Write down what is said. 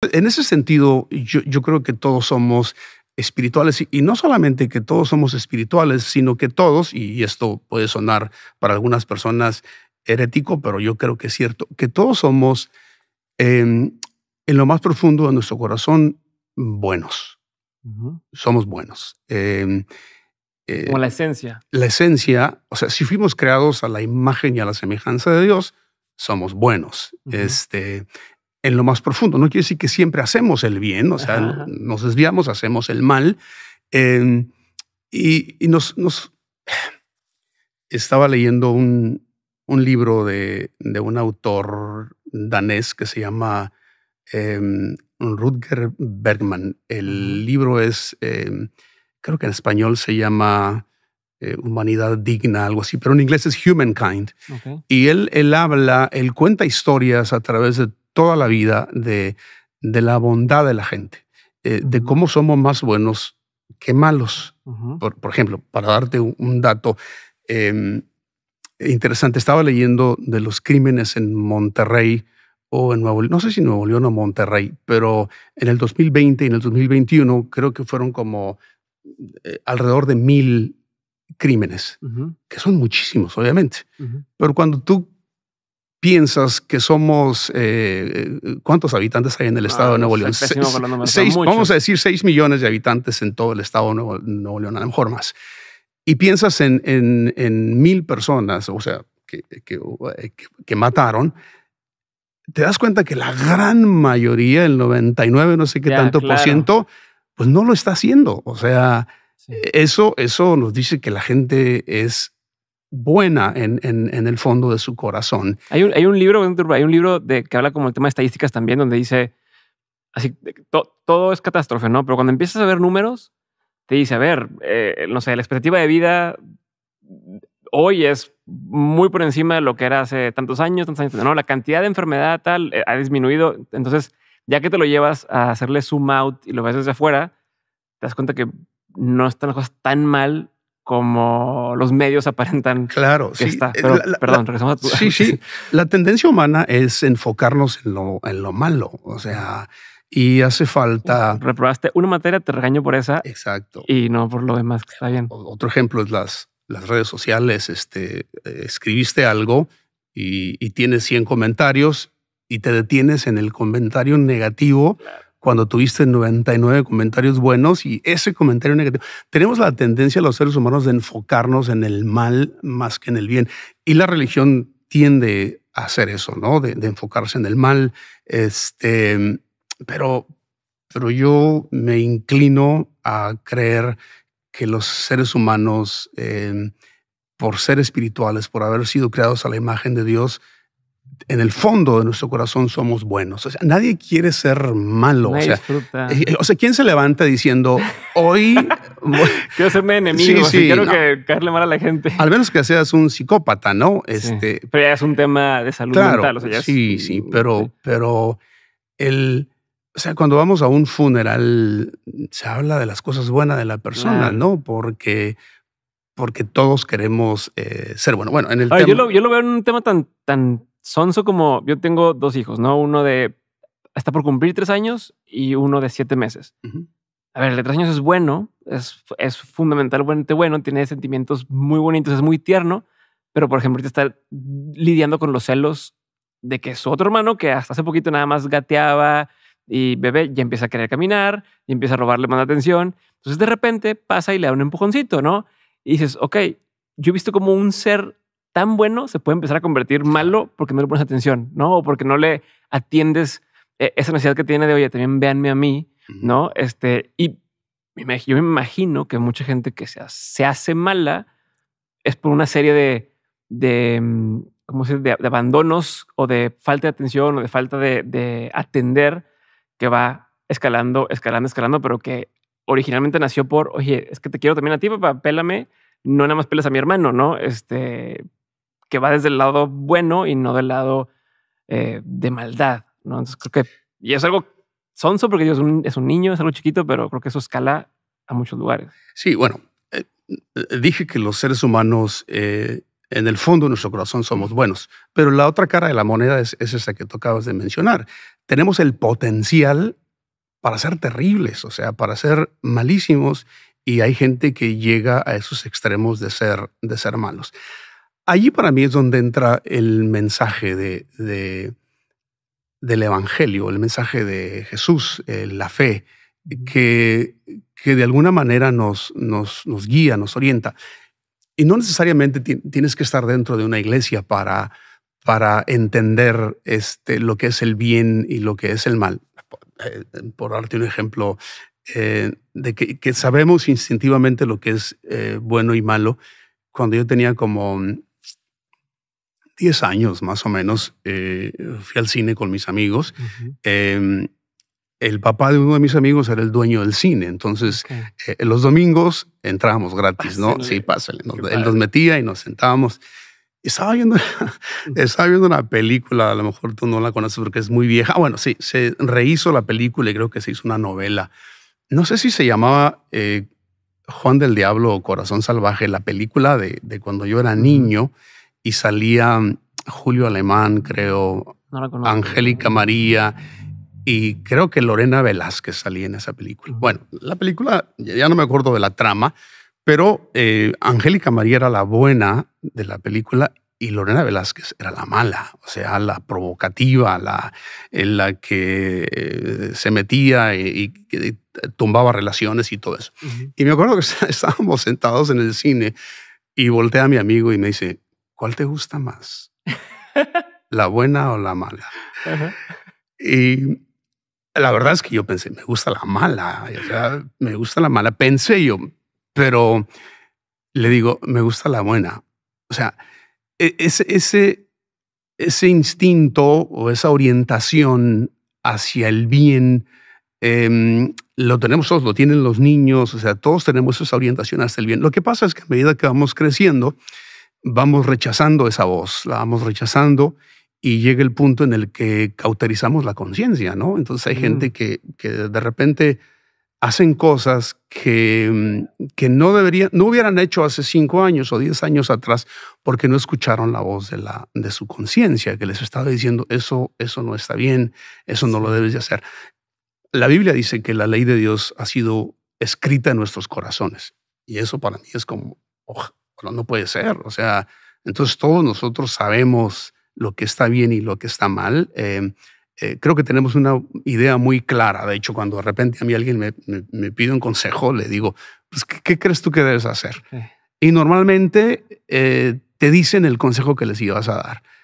En ese sentido, yo, creo que todos somos espirituales y no solamente que todos somos espirituales, sino que todos, y esto puede sonar para algunas personas herético, pero yo creo que es cierto, que todos somos em, en lo más profundo de nuestro corazón buenos. Somos buenos. Em, eh, la esencia. La esencia, o sea, si fuimos creados a la imagen y a la semejanza de Dios, somos buenos. este, en lo más profundo. No quiere decir que siempre hacemos el bien, o sea, nos desviamos, hacemos el mal. Em, y, nos, Estaba leyendo un, libro de, un autor danés que se llama em, Rutger Bergman. El libro es, em, creo que en español se llama eh, Humanidad Digna, algo así, pero en inglés es Humankind. Y él, él habla, él cuenta historias a través de toda la vida de, la bondad de la gente, eh, de cómo somos más buenos que malos. por, ejemplo, para darte un, dato em, interesante, estaba leyendo de los crímenes en Monterrey o en Nuevo León, no sé si Nuevo León o Monterrey, pero en el 2020 y en el 2021 creo que fueron como eh, alrededor de mil crímenes, que son muchísimos, obviamente. Pero cuando tú piensas que somos, eh, eh, ¿cuántos habitantes hay en el ah, estado de Nuevo León? vamos a decir 6 millones de habitantes en todo el estado de Nuevo, León, a lo mejor más. Y piensas en, en, mil personas, o sea, que, que, mataron, te das cuenta que la gran mayoría, el 99, no sé qué tanto por ciento, pues no lo está haciendo. O sea, eso, eso nos dice que la gente es buena en, el fondo de su corazón. Hay un, hay un libro, hay un libro de, que habla como el tema de estadísticas también, donde dice, así, todo es catástrofe, ¿no? Pero cuando empiezas a ver números, te dice, a ver, eh, no sé, la expectativa de vida hoy es muy por encima de lo que era hace tantos años, tantos años, ¿no? La cantidad de enfermedad tal eh, ha disminuido, entonces ya que te lo llevas a hacerle zoom out y lo ves desde afuera, te das cuenta que no están las cosas tan mal como los medios aparentan. Claro, sí. Eh, perdón, regresamos a tu. Sí, sí. La tendencia humana es enfocarnos en lo, en lo malo. O sea, y hace falta. reprobaste una materia, te regaño por esa. Exacto. Y no por lo demás que está bien. Otro ejemplo es las, las redes sociales. Este, eh, escribiste algo y, tienes 100 comentarios y te detienes en el comentario negativo cuando tuviste 99 comentarios buenos y ese comentario negativo. Tenemos la tendencia los seres humanos de enfocarnos en el mal más que en el bien. Y la religión tiende a hacer eso, ¿no? De, enfocarse en el mal. Este, pero, pero yo me inclino a creer que los seres humanos, eh, por ser espirituales, por haber sido creados a la imagen de Dios, en el fondo de nuestro corazón somos buenos. O sea, nadie quiere ser malo. o, sea, eh, eh, o sea, ¿quién se levanta diciendo hoy quiero serme enemigo? Sí, sí, quiero que caerle mal a la gente. Al menos que seas un psicópata, ¿no? Este, Pero ya es un tema de salud mental. sí, sí, pero, pero el. O sea, cuando vamos a un funeral, se habla de las cosas buenas de la persona, ¿no? Porque porque todos queremos eh, ser bueno. Bueno, en el yo, lo, veo en un tema tan, tan sonso como yo tengo dos hijos, ¿no? Uno de está por cumplir tres años y uno de siete meses. A ver, el de tres años es bueno, es, fundamentalmente bueno, tiene sentimientos muy bonitos, es muy tierno, pero por ejemplo, ahorita está lidiando con los celos de que su otro hermano, que hasta hace poquito nada más gateaba y bebé, ya empieza a querer caminar y empieza a robarle más atención. Entonces de repente pasa y le da un empujoncito, ¿no? Y dices, ok, yo he visto como un ser tan bueno se puede empezar a convertir malo porque no le pones atención, ¿no? O porque no le atiendes eh, esa necesidad que tiene de, oye, también véanme a mí, ¿no? Este, y yo me imagino que mucha gente que se, hace mala es por una serie de, de mm, ¿cómo decir? De, abandonos o de falta de atención o de falta de, de, atender que va escalando, escalando, escalando, pero que originalmente nació por, oye, es que te quiero también a ti, papá, pélame, no nada más pelas a mi hermano, ¿no? Este, que va desde el lado bueno y no del lado eh, de maldad. ¿no? creo que, y es algo sonso porque es un, es un niño, es algo chiquito, pero creo que eso escala a muchos lugares. Sí, bueno, eh, eh, dije que los seres humanos, en el fondo de nuestro corazón, somos buenos, pero la otra cara de la moneda es, esa que tocabas de mencionar. Tenemos el potencial para ser terribles, o sea, para ser malísimos, y hay gente que llega a esos extremos de ser, de ser malos allí para mí es donde entra el mensaje del Evangelio, el mensaje de Jesús, eh, la fe, que, de alguna manera nos, guía, nos orienta. Y no necesariamente tienes que estar dentro de una iglesia para, para entender este, lo que es el bien y lo que es el mal. Eh, por darte un ejemplo, eh, de que, sabemos instintivamente lo que es bueno y malo. Cuando yo tenía como 10 años más o menos, eh, fui al cine con mis amigos. Em, el papá de uno de mis amigos era el dueño del cine, entonces eh, los domingos entrábamos gratis, ¿no? Sí, pásale. él nos metía y nos sentábamos. Estaba viendo, estaba viendo una película, a lo mejor tú no la conoces porque es muy vieja. Bueno, sí, se rehizo la película y creo que se hizo una novela. No sé si se llamaba eh, Juan del Diablo o Corazón Salvaje, la película de, cuando yo era niño y salía mm, Julio Alemán, creo, Angélica María y creo que Lorena Velázquez salía en esa película. Bueno, la película, ya no me acuerdo de la trama, pero eh, Angélica María era la buena de la película y Lorena Velázquez era la mala, o sea, la provocativa, la, en eh, la que eh, se metía y, tumbaba relaciones y todo eso. Y me acuerdo que estábamos sentados en el cine y volteé a mi amigo y me dice, ¿cuál te gusta más? ¿La buena o la mala? Y la verdad es que yo pensé, me gusta la mala, me gusta la mala, pensé yo, pero le digo, me gusta la buena. O sea, e-, ese, instinto o esa orientación hacia el bien, em, lo tenemos todos, lo tienen los niños, o sea, todos tenemos esa orientación hacia el bien. Lo que pasa es que a medida que vamos creciendo, vamos rechazando esa voz, la vamos rechazando y llega el punto en el que cauterizamos la conciencia, ¿no? Entonces hay gente mm. que, de repente hacen cosas que, mm, que no, deberían, no hubieran hecho hace cinco años o diez años atrás porque no escucharon la voz de, la, de su conciencia que les estaba diciendo eso, eso no está bien, eso no lo debes de hacer. La Biblia dice que la ley de Dios ha sido escrita en nuestros corazones y eso para mí es como, oh, no puede ser. O sea, entonces todos nosotros sabemos lo que está bien y lo que está mal. Eh, eh, creo que tenemos una idea muy clara. De hecho, cuando de repente a mí alguien me, me, pide un consejo, le digo, pues, ¿qué, crees tú que debes hacer? Y normalmente eh, te dicen el consejo que les ibas a dar.